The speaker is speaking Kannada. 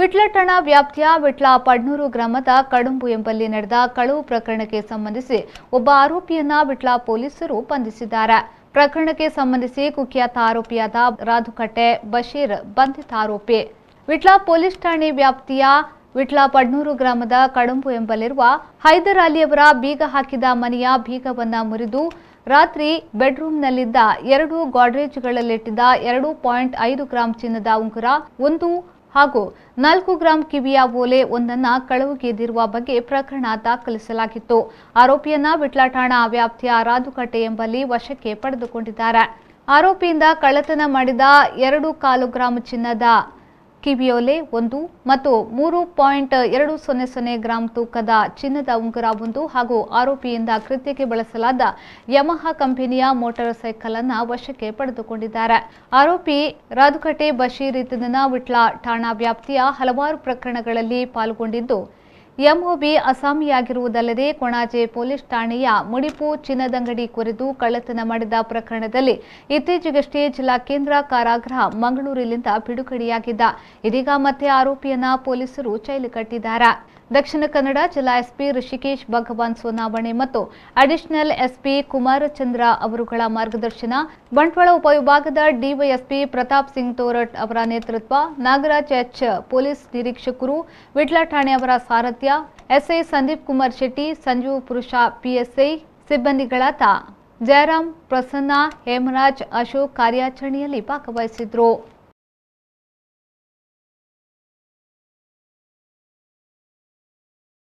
ವಿಟ್ಲಠಣ ವ್ಯಾಪ್ತಿಯ ವಿಟ್ಲ ಪಡ್ನೂರು ಗ್ರಾಮದ ಕಡುಂಬು ಎಂಬಲ್ಲಿ ನಡೆದ ಕಳವು ಪ್ರಕರಣಕ್ಕೆ ಸಂಬಂಧಿಸಿ ಒಬ್ಬ ಆರೋಪಿಯನ್ನ ವಿಟ್ಲ ಪೊಲೀಸರು ಬಂಧಿಸಿದ್ದಾರೆ ಪ್ರಕರಣಕ್ಕೆ ಸಂಬಂಧಿಸಿ ಕುಖ್ಯಾತ ಆರೋಪಿಯಾದ ರಾಧುಕಟ್ಟೆ ಬಶೀರ್ ಬಂಧಿತ ಆರೋಪಿ ವಿಟ್ಲ ಪೊಲೀಸ್ ಠಾಣೆ ವ್ಯಾಪ್ತಿಯ ವಿಟ್ಲ ಪಡ್ನೂರು ಗ್ರಾಮದ ಕಡುಂಬು ಎಂಬಲ್ಲಿರುವ ಹೈದರ್ ಅಲಿಯವರ ಬೀಗ ಹಾಕಿದ ಮನೆಯ ಬೀಗವನ್ನ ಮುರಿದು ರಾತ್ರಿ ಬೆಡ್ರೂಮ್ನಲ್ಲಿದ್ದ ಎರಡು ಗಾಡ್ರೇಜ್ಗಳಲ್ಲಿಟ್ಟಿದ್ದ ಎರಡು ಪಾಯಿಂಟ್ ಐದು ಗ್ರಾಂ ಚಿನ್ನದ ಉಂಗುರ ಒಂದು ಹಾಗೂ ನಾಲ್ಕು ಗ್ರಾಂ ಕಿವಿಯ ಓಲೆ ಒಂದನ್ನು ಕಳವುಗೆದಿರುವ ಬಗ್ಗೆ ಪ್ರಕರಣ ದಾಖಲಿಸಲಾಗಿತ್ತು ಆರೋಪಿಯನ್ನ ವಿಟ್ಲ ಠಾಣಾ ವ್ಯಾಪ್ತಿಯ ರಾದುಕಟ್ಟೆ ಎಂಬಲ್ಲಿ ವಶಕ್ಕೆ ಪಡೆದುಕೊಂಡಿದ್ದಾರೆ ಆರೋಪಿಯಿಂದ ಕಳ್ಳತನ ಮಾಡಿದ ಎರಡು ಕಾಲು ಗ್ರಾಂ ಚಿನ್ನದ ಕಿವಿಯೋಲೆ ಒಂದು ಮತ್ತು ಮೂರು ಪಾಯಿಂಟ್ ಎರಡು ಸೊನ್ನೆ ಸೊನ್ನೆ ಗ್ರಾಂ ತೂಕದ ಚಿನ್ನದ ಉಂಗುರ ಒಂದು ಹಾಗೂ ಆರೋಪಿಯಿಂದ ಕೃತ್ಯಕ್ಕೆ ಬಳಸಲಾದ ಯಮಹ ಕಂಪನಿಯ ಮೋಟಾರ್ ಸೈಕಲ್ ಅನ್ನು ವಶಕ್ಕೆ ಪಡೆದುಕೊಂಡಿದ್ದಾರೆ ಆರೋಪಿ ರಾಧುಕಟೆ ಬಶೀರ್ ಇತನ ವಿಟ್ಲ ಠಾಣಾ ವ್ಯಾಪ್ತಿಯ ಹಲವಾರು ಪ್ರಕರಣಗಳಲ್ಲಿ ಪಾಲ್ಗೊಂಡಿದ್ದು ಎಂಒಬಿ ಅಸಾಮಿಯಾಗಿರುವುದಲ್ಲದೆ ಕೊಣಾಜೆ ಪೊಲೀಸ್ ಠಾಣೆಯ ಮುಡಿಪು ಚಿನ್ನದಂಗಡಿ ಕುರಿತು ಕಳ್ಳತನ ಮಾಡಿದ ಪ್ರಕರಣದಲ್ಲಿ ಇತ್ತೀಚೆಗಷ್ಟೇ ಜಿಲ್ಲಾ ಕೇಂದ್ರ ಕಾರಾಗೃಹ ಮಂಗಳೂರಿನಿಂದ ಬಿಡುಗಡೆಯಾಗಿದ್ದ ಇದೀಗ ಮತ್ತೆ ಆರೋಪಿಯನ್ನ ಪೊಲೀಸರು ಚೈಲು ಕಟ್ಟಿದ್ದಾರೆ ದಕ್ಷಿಣ ಕನ್ನಡ ಜಿಲ್ಲಾ ಎಸ್ಪಿ ಋಷಿಕೇಶ್ ಭಗವಾನ್ ಸೋನಾವಣೆ ಮತ್ತು ಅಡಿಷನಲ್ ಎಸ್ಪಿ ಕುಮಾರಚಂದ್ರ ಅವರುಗಳ ಮಾರ್ಗದರ್ಶನ ಬಂಟ್ವಾಳ ಉಪವಿಭಾಗದ ಡಿವೈಎಸ್ಪಿ ಪ್ರತಾಪ್ ಸಿಂಗ್ ತೋರಟ್ ಅವರ ನೇತೃತ್ವ ನಾಗರಾಜ್ ಎಚ್ ಪೊಲೀಸ್ ನಿರೀಕ್ಷಕರು ವಿಟ್ಲ ಠಾಣೆ ಅವರ ಸಾರಥ್ಯ ಸತ್ಯ ಎಸ್ಐ ಸಂದೀಪ್ ಕುಮಾರ್ ಶೆಟ್ಟಿ ಸಂಜೀವ್ ಪುರುಷ ಪಿಎಸ್ಐ ಸಿಬ್ಬಂದಿಗಳಾದ ಜಯರಾಮ್ ಪ್ರಸನ್ನ ಹೇಮರಾಜ್ ಅಶೋಕ್ ಕಾರ್ಯಾಚರಣೆಯಲ್ಲಿ ಭಾಗವಹಿಸಿದ್ರು